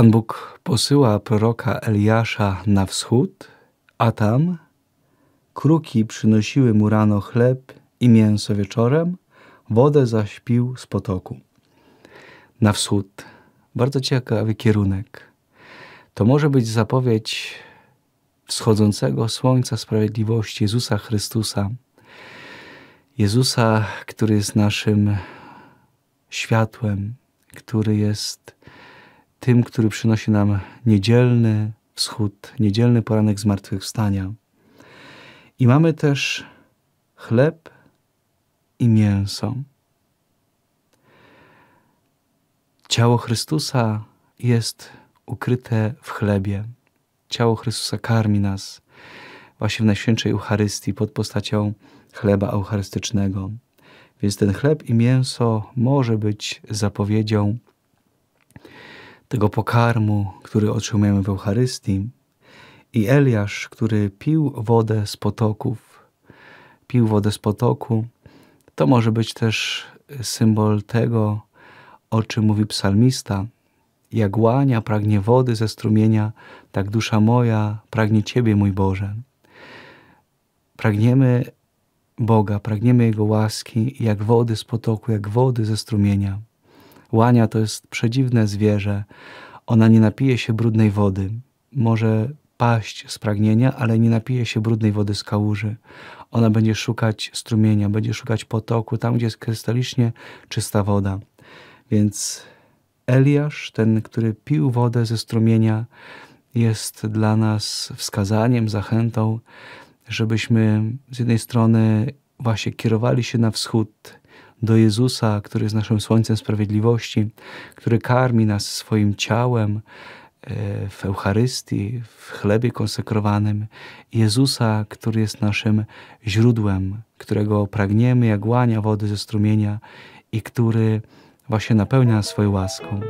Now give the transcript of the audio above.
Pan Bóg posyła proroka Eliasza na wschód, a tam kruki przynosiły mu rano chleb i mięso wieczorem, wodę zaś pił z potoku. Na wschód. Bardzo ciekawy kierunek. To może być zapowiedź wschodzącego słońca sprawiedliwości Jezusa Chrystusa. Jezusa, który jest naszym światłem, który jest tym, który przynosi nam niedzielny wschód, niedzielny poranek zmartwychwstania. I mamy też chleb i mięso. Ciało Chrystusa jest ukryte w chlebie. Ciało Chrystusa karmi nas właśnie w Najświętszej Eucharystii pod postacią chleba eucharystycznego. Więc ten chleb i mięso może być zapowiedzią tego pokarmu, który otrzymujemy w Eucharystii, i Eliasz, który pił wodę z potoków, pił wodę z potoku, to może być też symbol tego, o czym mówi psalmista. Jak łania pragnie wody ze strumienia, tak dusza moja pragnie Ciebie, mój Boże. Pragniemy Boga, pragniemy Jego łaski, jak wody z potoku, jak wody ze strumienia. Łania to jest przedziwne zwierzę. Ona nie napije się brudnej wody. Może paść z pragnienia, ale nie napije się brudnej wody z kałuży. Ona będzie szukać strumienia, będzie szukać potoku, tam gdzie jest krystalicznie czysta woda. Więc Eliasz, ten, który pił wodę ze strumienia, jest dla nas wskazaniem, zachętą, żebyśmy z jednej strony właśnie kierowali się na wschód, do Jezusa, który jest naszym słońcem sprawiedliwości, który karmi nas swoim ciałem e, w Eucharystii, w chlebie konsekrowanym, Jezusa, który jest naszym źródłem, którego pragniemy jak łania wody ze strumienia i który właśnie napełnia nas swoją łaską.